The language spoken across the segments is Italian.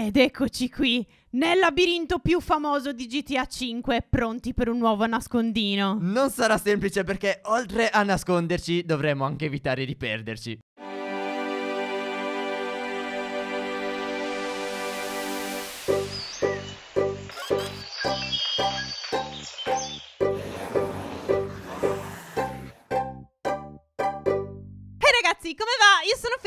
Ed eccoci qui, nel labirinto più famoso di GTA V, pronti per un nuovo nascondino. Non sarà semplice perché oltre a nasconderci dovremo anche evitare di perderci.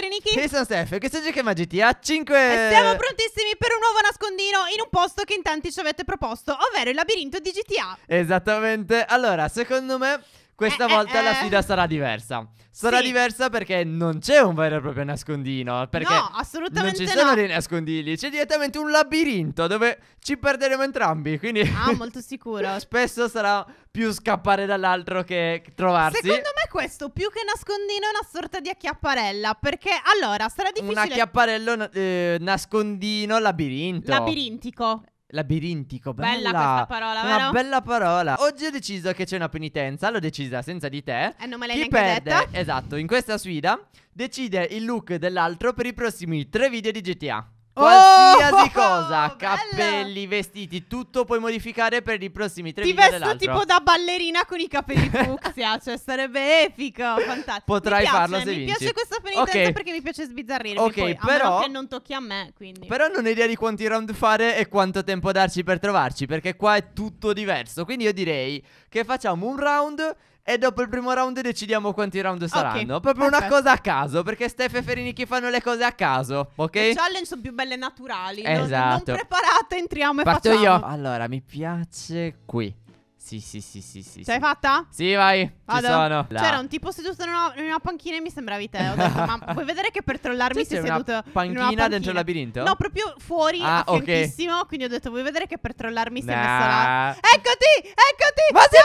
Zuccheri Niki. E sono Steph, questo giochiamo a GTA 5. E siamo prontissimi per un nuovo nascondino in un posto che in tanti ci avete proposto, ovvero il labirinto di GTA. Esattamente. Allora, secondo me questa eh, eh volta eh, la sfida sarà diversa. Sarà sì. diversa perché non c'è un vero e proprio nascondino. Perché no, assolutamente non ci sono no. dei nascondigli. C'è direttamente un labirinto dove ci perderemo entrambi. Quindi ah, molto sicuro. spesso sarà più scappare dall'altro che trovarsi. Secondo me questo più che nascondino è una sorta di acchiapparella. Perché allora sarà difficile. Un acchiapparello eh, nascondino labirinto. Labirintico. Labirintico, bella. Bella questa parola, una vero? bella parola. Oggi ho deciso che c'è una penitenza, l'ho decisa senza di te. E eh, non me l'hai Chi neanche perde, detta. esatto, in questa sfida decide il look dell'altro per i prossimi tre video di GTA. Qualsiasi oh, cosa, cappelli, vestiti, tutto puoi modificare per i prossimi tre Ti video vesto tipo da ballerina con i capelli fucsia, cioè sarebbe epico, fantastico. Potrai piace, farlo se mi vinci. Mi piace questa penitenza okay. perché mi piace sbizzarrire Ok, poi, però... non tocchi a me, quindi. Però non ho idea di quanti round fare e quanto tempo darci per trovarci, perché qua è tutto diverso. Quindi io direi che facciamo un round e dopo il primo round decidiamo quanti round saranno. Okay, Proprio perfetto. una cosa a caso, perché Steph e Ferinichi fanno le cose a caso, ok? Le challenge sono più belle naturali. Esatto. Non, non esatto. preparate, entriamo e Parto facciamo. Parto io. Allora, mi piace qui. Sì, sì, sì, sì, sì. Sei sì. fatta? Sì, vai. Vado. Ci sono. C'era un tipo seduto in una, in una, panchina e mi sembravi te. Ho detto, ma vuoi vedere che per trollarmi sei seduto? Una panchina, in una panchina dentro il labirinto? No, proprio fuori, ah, okay. Quindi ho detto, vuoi vedere che per trollarmi nah. sei messa là? Eccoti, eccoti. Ma sei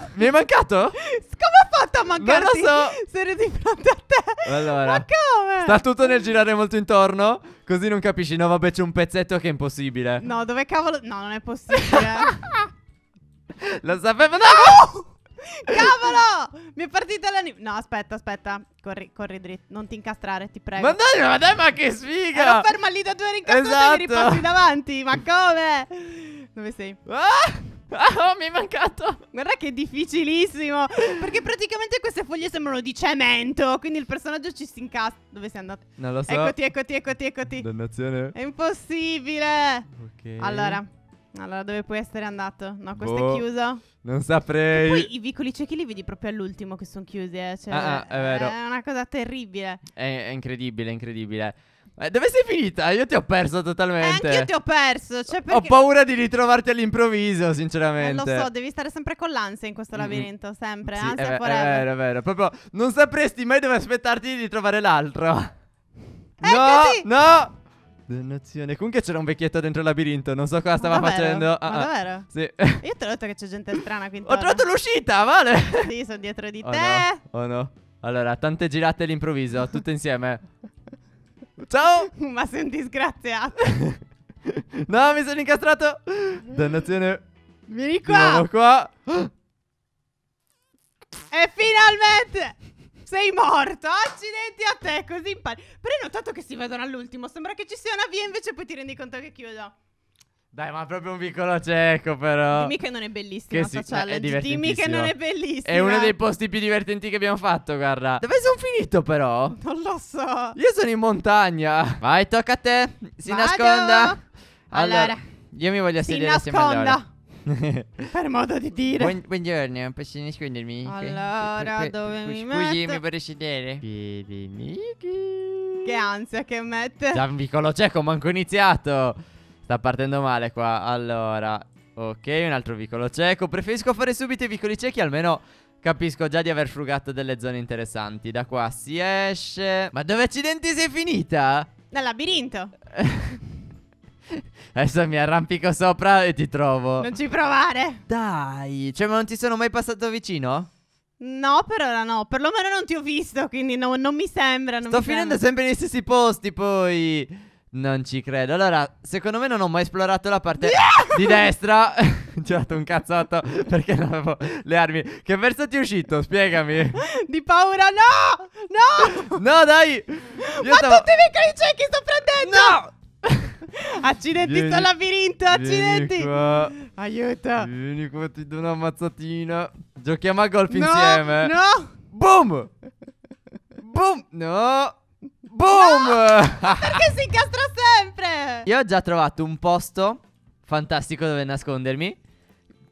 pazzo? Mi è mancato? Come ho fatto a mancare? Ma lo so. Sono di fronte a te. Allora. Ma come? Sta tutto nel girare molto intorno. Così non capisci. No, vabbè, c'è un pezzetto che è impossibile. No, dove cavolo? No, non è possibile. Lo sapevo. No! Cavolo! Mi è partita la No, aspetta, aspetta. Corri, corri dritto. Non ti incastrare, ti prego. Ma dai, ma, dai, ma che sfiga! Ero ferma lì da due rincastrati esatto. e ripassi davanti. Ma come? Dove sei? Ah! ah oh, mi è mancato. Guarda che è difficilissimo. Perché praticamente queste foglie sembrano di cemento. Quindi il personaggio ci si incastra. Dove sei andato? Non lo so. Eccoti, eccoti, eccoti, eccoti. Dannazione. È impossibile. Ok. Allora. Allora, dove puoi essere andato? No, questo boh, è chiuso. Non saprei. E poi i vicoli ciechi li vedi proprio all'ultimo che sono chiusi. Eh? Cioè, ah, ah, è vero. È una cosa terribile. È, è incredibile, incredibile. Eh, dove sei finita? Io ti ho perso totalmente. Eh, io ti ho perso. Cioè perché... Ho paura di ritrovarti all'improvviso, sinceramente. Eh, lo so, devi stare sempre con l'ansia in questo labirinto, mm sempre. Sì, ansia è, È vero, è vero. Proprio non sapresti mai dove aspettarti di trovare l'altro. Eh, no, così. no. Dannazione. Comunque c'era un vecchietto dentro il labirinto. Non so cosa stava davvero? facendo. Ah, ma ah. davvero? sì. Io ti ho detto che c'è gente strana qui. Intorno. Ho trovato l'uscita, vale? Sì, sono dietro di oh te. No. Oh no. Allora, tante girate all'improvviso, tutte insieme. Ciao! ma sei un disgraziato. no, mi sono incastrato. Dannazione. Vieni qua. Sono qua. E finalmente. Sei morto, accidenti a te, così impari. Però hai notato che si vedono all'ultimo, sembra che ci sia una via invece poi ti rendi conto che chiudo. Dai, ma proprio un piccolo cieco, però. Dimmi che non è bellissima che sì, È Dimmi che non è bellissima. È uno dei posti più divertenti che abbiamo fatto, guarda. Dove sono finito, però? Non lo so. Io sono in montagna. Vai, tocca a te. Si Vado. nasconda. Allora, allora, io mi voglio sedere si nasconda. assieme a Laura. per modo di dire. Buon- buongiorno, posso nascondermi? Allora, Que- que- dove mi Scusi, metto? mi vorrei sedere? Niki. Che ansia che mette. Vicolo cieco, manco iniziato. Sta partendo male qua. Allora, ok, un altro vicolo cieco. Preferisco fare subito i vicoli ciechi, almeno capisco già di aver frugato delle zone interessanti. Da qua si esce. Ma dove accidenti sei finita? Dal labirinto. Adesso mi arrampico sopra e ti trovo. Non ci provare. Dai, cioè, ma non ti sono mai passato vicino? No, per ora no. Perlomeno non ti ho visto, quindi no, non mi sembra. Non Sto mi finendo sembra. sempre negli stessi posti, poi. Non ci credo. Allora, secondo me non ho mai esplorato la parte di destra. Girato un cazzotto perché non avevo le armi. Che verso ti è uscito? Spiegami. Di paura, no! No! no, dai! Io Ma stavo... tutti i miei cani ciechi sto prendendo! No! accidenti, vieni, sto labirinto, accidenti. Qua. Aiuto. Vieni qua, ti do una mazzatina. Giochiamo a golf no, insieme. No. Boom. Boom. No. Boom. No, perché si incastra sempre? Io ho già trovato un posto fantastico dove nascondermi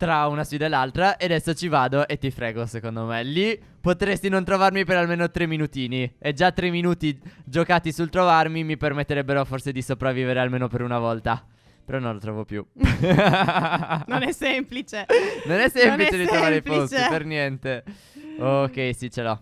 tra una sfida e l'altra e adesso ci vado e ti frego secondo me. Lì potresti non trovarmi per almeno tre minutini e già tre minuti giocati sul trovarmi mi permetterebbero forse di sopravvivere almeno per una volta. Però non lo trovo più. non è semplice. Non è semplice non è di trovare i posti per niente. Ok, sì, ce l'ho.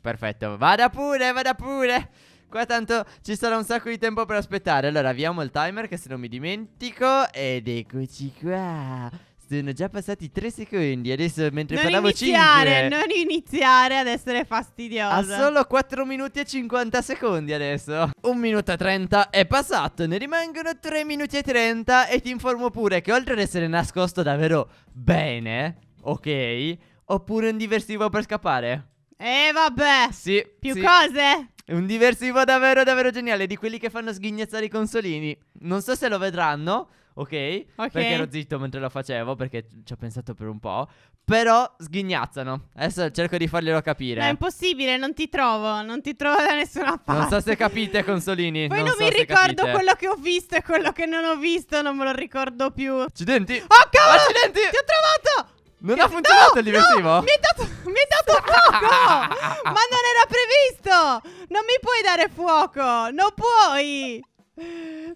Perfetto. Vada pure, vada pure. Qua tanto ci sarà un sacco di tempo per aspettare. Allora, avviamo il timer che se non mi dimentico. Ed eccoci qua sono già passati 3 secondi. Adesso mentre non parlavo iniziare, 5. Non iniziare ad essere fastidiosa. Ha solo 4 minuti e 50 secondi adesso. 1 minuto e 30 è passato. Ne rimangono 3 minuti e 30. E ti informo pure che oltre ad essere nascosto davvero bene, ok, ho pure un diversivo per scappare. Eh vabbè. Sì. Più sì. cose. Un diversivo davvero davvero geniale di quelli che fanno sghignazzare i consolini. Non so se lo vedranno, ok? Ok. Perché ero zitto mentre lo facevo, perché ci ho pensato per un po'. Però sghignazzano. Adesso cerco di farglielo capire. Ma è impossibile, non ti trovo, non ti trovo da nessuna parte. Non so se capite, Consolini. Poi non, non so mi ricordo capite. quello che ho visto e quello che non ho visto, non me lo ricordo più. Accidenti! Oh, cavolo! Accidenti! Ti ho trovato! Non ha funzionato no, il diversivo? No, mi hai dato, mi dato fuoco! ma non era previsto! Non mi puoi dare fuoco! Non puoi!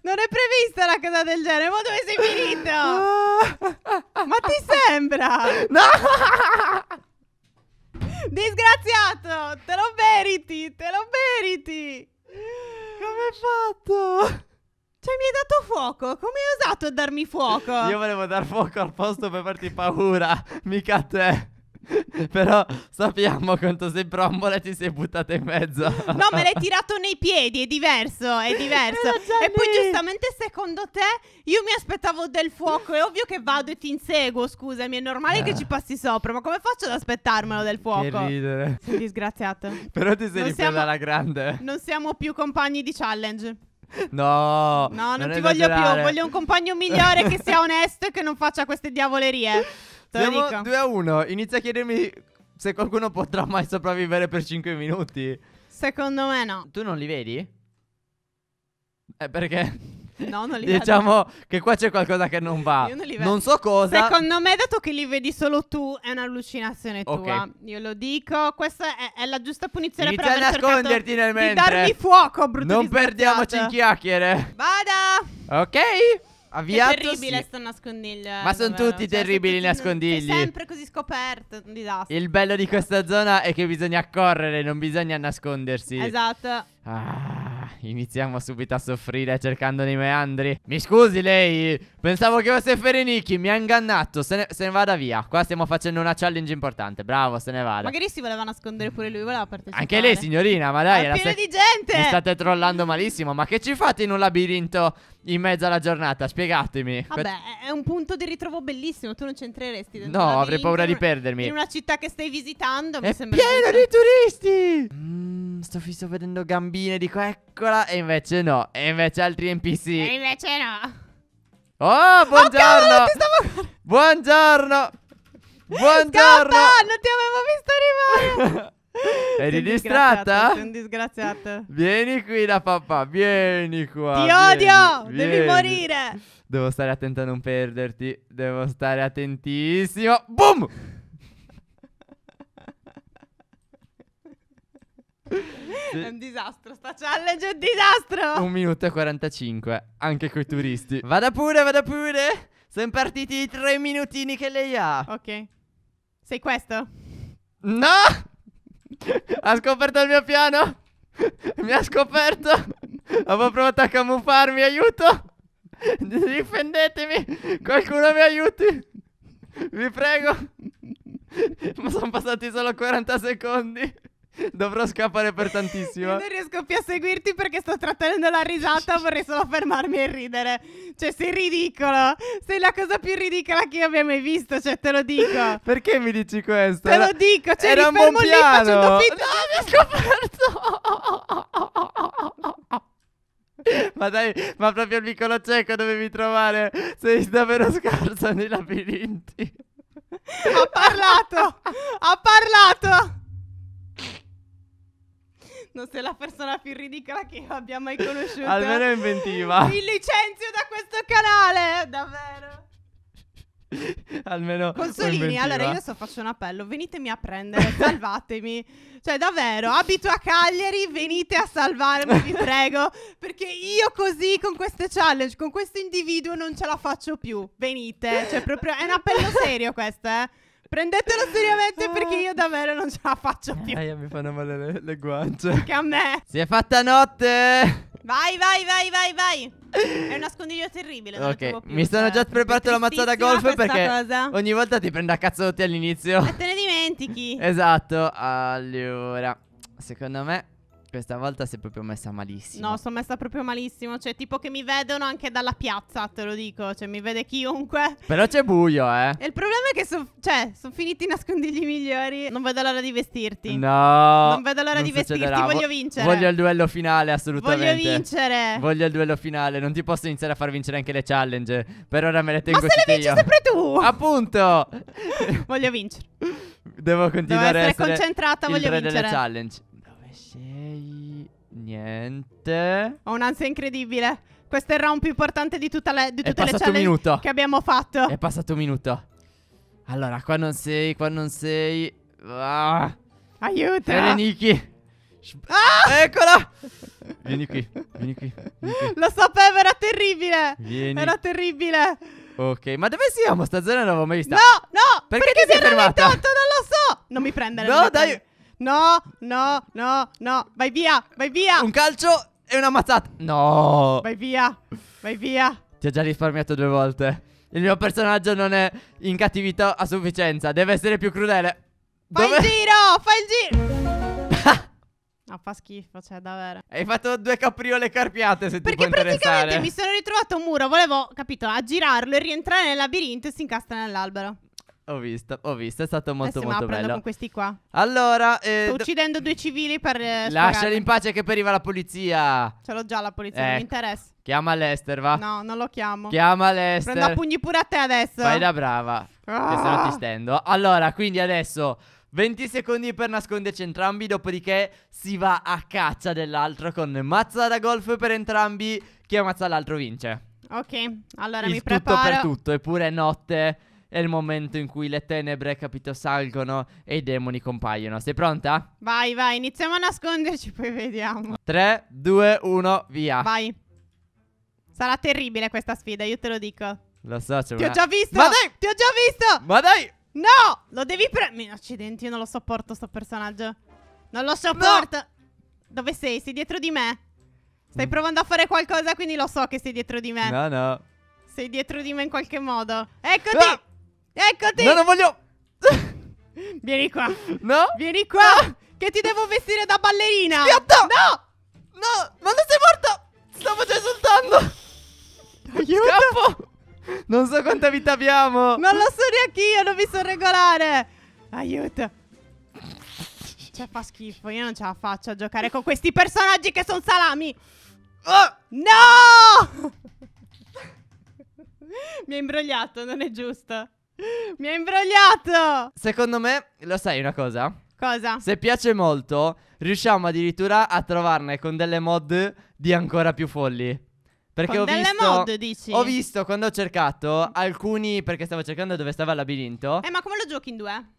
Non è prevista una cosa del genere, ma dove sei finito? ma ti sembra? No! Disgraziato, te lo meriti, te lo meriti. Come hai fatto? Cioè mi hai dato fuoco, come hai osato darmi fuoco? Io volevo dar fuoco al posto per farti paura, mica a te. Però sappiamo quanto sei prombola e ti sei buttata in mezzo. no, me l'hai tirato nei piedi, è diverso, è diverso. E poi giustamente secondo te io mi aspettavo del fuoco, è ovvio che vado e ti inseguo, scusami, è normale eh. che ci passi sopra, ma come faccio ad aspettarmelo del fuoco? Che ridere. Sei disgraziato. Però ti sei non siamo, alla grande. Non siamo più compagni di challenge. No, no, non, non ti esagerare. voglio più. Voglio un compagno migliore che sia onesto e che non faccia queste diavolerie. Siamo 2 a 1. Inizia a chiedermi se qualcuno potrà mai sopravvivere per 5 minuti. Secondo me no. Tu non li vedi? Eh, perché? No, non li vedo. Diciamo che qua c'è qualcosa che non va. Io non li vedo. Non so cosa. Secondo me, dato che li vedi solo tu, è un'allucinazione tua. Okay. Io lo dico. Questa è, è la giusta punizione Inizia per aver nasconderti nel mentre. Di darmi fuoco, brutto. Non perdiamoci in chiacchiere. Vada. Ok avviato. Che terribile sì. sto nascondiglio. Eh, ma sono tutti cioè, terribili i nascondigli. È sempre così scoperto, un disastro. Il bello di questa zona è che bisogna correre, non bisogna nascondersi. Esatto. Ah, iniziamo subito a soffrire cercando nei meandri. Mi scusi lei, pensavo che fosse Ferenicchi, mi ha ingannato, se ne, se ne, vada via. Qua stiamo facendo una challenge importante, bravo, se ne vada. Magari si voleva nascondere pure lui, voleva partecipare. Anche lei signorina, ma dai. È pieno di gente. Mi state trollando malissimo, ma che ci fate in un labirinto in mezzo alla giornata, spiegatemi. Vabbè, è un punto di ritrovo bellissimo, tu non c'entreresti dentro. No, avrei paura di perdermi. In una città che stai visitando, è mi sembra pieno di turisti. Mm, sto, fisso vedendo gambine, dico eccola e invece no, e invece altri NPC. E invece no. Oh, oh buongiorno. Oh, cavolo, stavo... Buongiorno. Buongiorno. Scappa, non ti avevo visto arrivare. Eri distratta? Sei un disgraziato. Vieni qui da papà, vieni qua. Ti odio, vieni. devi morire. Devo stare attento a non perderti. Devo stare attentissimo. Boom! È un disastro, sta challenge è un disastro. Un minuto e 45, anche coi turisti. Vada pure, vada pure. Sono partiti i tre minutini che lei ha. Ok. Sei questo? No! Ha scoperto il mio piano. Mi ha scoperto. Avevo provato a camuffarmi, aiuto. Difendetemi. Qualcuno mi aiuti. Vi prego. Ma sono passati solo 40 secondi. Dovrò scappare per tantissimo. Io non riesco più a seguirti perché sto trattenendo la risata, vorrei solo fermarmi e ridere. Cioè, sei ridicolo. Sei la cosa più ridicola che io abbia mai visto, cioè te lo dico. Perché mi dici questo? Te lo dico, cioè Era mi fermo lì facendo finta. No, mi ha scoperto. ma dai, ma proprio il piccolo cieco dovevi trovare. Sei davvero scarsa nei labirinti. ha parlato! ha parlato! non sei la persona più ridicola che abbia mai conosciuto. Almeno inventiva. Vi licenzio da questo canale, davvero. Almeno Consolini, allora io adesso faccio un appello, venitemi a prendere, salvatemi. Cioè davvero, abito a Cagliari, venite a salvarmi, vi prego, perché io così con queste challenge, con questo individuo non ce la faccio più. Venite, cioè proprio è un appello serio questo, eh. Prendetelo seriamente perché io davvero non ce la faccio eh, più. Eh, mi fanno male le, le guance. Anche a me. Si è fatta notte. Vai, vai, vai, vai, vai. È un nascondiglio terribile. Ok, più, mi sono già eh, preparato la mazzata golf perché cosa. ogni volta ti prende a cazzotti all'inizio. E te ne dimentichi. esatto. Allora, secondo me questa volta si è proprio messa malissimo. No, sono messa proprio malissimo. Cioè, tipo che mi vedono anche dalla piazza, te lo dico. Cioè, mi vede chiunque. Però c'è buio, eh. E il problema è che sono cioè, son finiti i nascondigli migliori. Non vedo l'ora di vestirti. No. Non vedo l'ora non di succederà. vestirti. Voglio vincere. Voglio il duello finale, assolutamente. Voglio vincere. Voglio il duello finale. Non ti posso iniziare a far vincere anche le challenge. Per ora me le tengo Ma se le vinci io. sempre tu. Appunto. voglio vincere. Devo continuare Devo essere a essere concentrata, voglio vincere. delle challenge. 6. Niente. Ho un'ansia incredibile. Questo è il round più importante di, tutta le, di tutte le challenge minuto. che abbiamo fatto. È passato un minuto. Allora, qua non sei, qua non sei. Ah. Aiuto. Bene, Niki. Ah! Eccola! Vieni qui, vieni qui, vieni qui. Lo sapevo, era terribile. Vieni. Era terribile. Ok, ma dove siamo? Sta zona non l'avevo mai vista. No, no, perché, perché ti sei fermata? Non lo so. Non mi prendere. No, dai. No, no, no, no. Vai via, vai via. Un calcio e una mazzata. No. Vai via, vai via. Ti ho già risparmiato due volte. Il mio personaggio non è in cattività a sufficienza. Deve essere più crudele. Fai Dove... il giro, fai il giro. No, fa schifo, cioè, davvero. Hai fatto due capriole carpiate, se Perché ti può praticamente mi sono ritrovato un muro, volevo, capito, aggirarlo e rientrare nel labirinto e si incastra nell'albero. Ho visto, ho visto, è stato molto Adesso molto bello. Ma con questi qua. Allora, eh, sto uccidendo due civili per eh, Lasciali in pace che poi arriva la polizia. Ce l'ho già la polizia, ecco. non mi ecco. interessa. Chiama Lester, va. No, non lo chiamo. Chiama Lester. Prendo pugni pure a te adesso. Vai da brava. Ah. Che se no ti ah. stendo. Allora, quindi adesso 20 secondi per nasconderci entrambi, dopodiché si va a caccia dell'altro con mazza da golf per entrambi. Chi ammazza l'altro vince. Ok, allora Il mi preparo. Tutto per tutto, eppure è notte è il momento in cui le tenebre, capito, salgono e i demoni compaiono. Sei pronta? Vai, vai, iniziamo a nasconderci, poi vediamo. 3, 2, 1, via. Vai. Sarà terribile questa sfida, io te lo dico. Lo so, c'è Ti ho già visto! Ma dai! Ti ho già visto! Ma dai! No! Lo devi prendere. Accidenti, io non lo sopporto sto personaggio. Non lo sopporto! No! Dove sei? Sei dietro di me? Stai mm. provando a fare qualcosa, quindi lo so che sei dietro di me. No, no. Sei dietro di me in qualche modo. Eccoti! Ah! Eccoti. No, non voglio. Vieni qua. No? Vieni qua. No. Che ti devo vestire da ballerina. Schiatto. No. No, ma non sei morto. Stavo già esultando. Aiuto. Scappo. Non so quanta vita abbiamo. Non lo so neanche io. Non mi sono regolare. Aiuto. Cioè, fa schifo. Io non ce la faccio a giocare con questi personaggi che sono salami. Oh. No! mi ha imbrogliato, non è giusto. Mi ha imbrogliato! Secondo me, lo sai una cosa? Cosa? Se piace molto, riusciamo addirittura a trovarne con delle mod di ancora più folli. Perché con ho delle visto, mod, dici? Ho visto quando ho cercato alcuni, perché stavo cercando dove stava il labirinto. Eh, ma come lo giochi in due?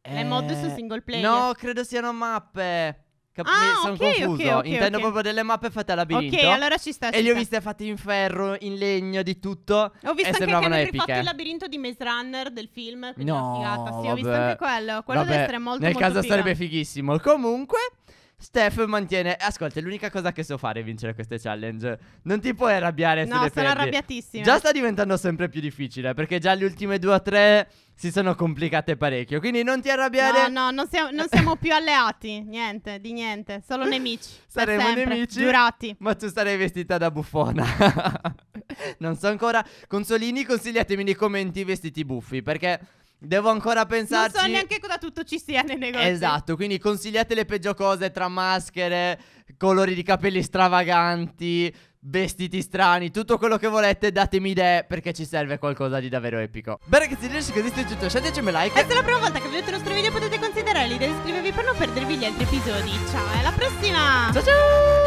Eh, Le mod su single player? No, credo siano mappe. Cap- ah, sono okay, confuso. Okay, okay, Intendo proprio delle mappe fatte a labirinto. Ok, allora ci sta. Ci e le ho viste fatte in ferro, in legno, di tutto. Ho visto e anche che hanno rifatto il labirinto di Maze Runner del film. No, figata. Sì, vabbè. ho visto anche quello. Quello vabbè. deve essere molto Nel molto caso figa. sarebbe fighissimo. Comunque. Steph mantiene. Ascolta, è l'unica cosa che so fare è vincere queste challenge. Non ti puoi arrabbiare no, se le perdi. No, sono arrabbiatissima. Già sta diventando sempre più difficile. Perché già le ultime due o tre si sono complicate parecchio. Quindi non ti arrabbiare. No, no, non siamo, non siamo più alleati. Niente, di niente. Solo nemici. Saremo sempre, nemici. Giurati. Ma tu sarai vestita da buffona. non so ancora. Consolini, consigliatemi nei commenti i vestiti buffi perché. Devo ancora pensarci. Non so neanche cosa tutto ci sia nei negozi. Esatto, quindi consigliate le peggio cose tra maschere, colori di capelli stravaganti, vestiti strani, tutto quello che volete, datemi idee perché ci serve qualcosa di davvero epico. Bene ragazzi, dirci che questo è tutto, lasciateci un like. E se è la prima volta che vedete il nostro video potete considerare l'idea di iscrivervi per non perdervi gli altri episodi. Ciao alla prossima! Ciao ciao!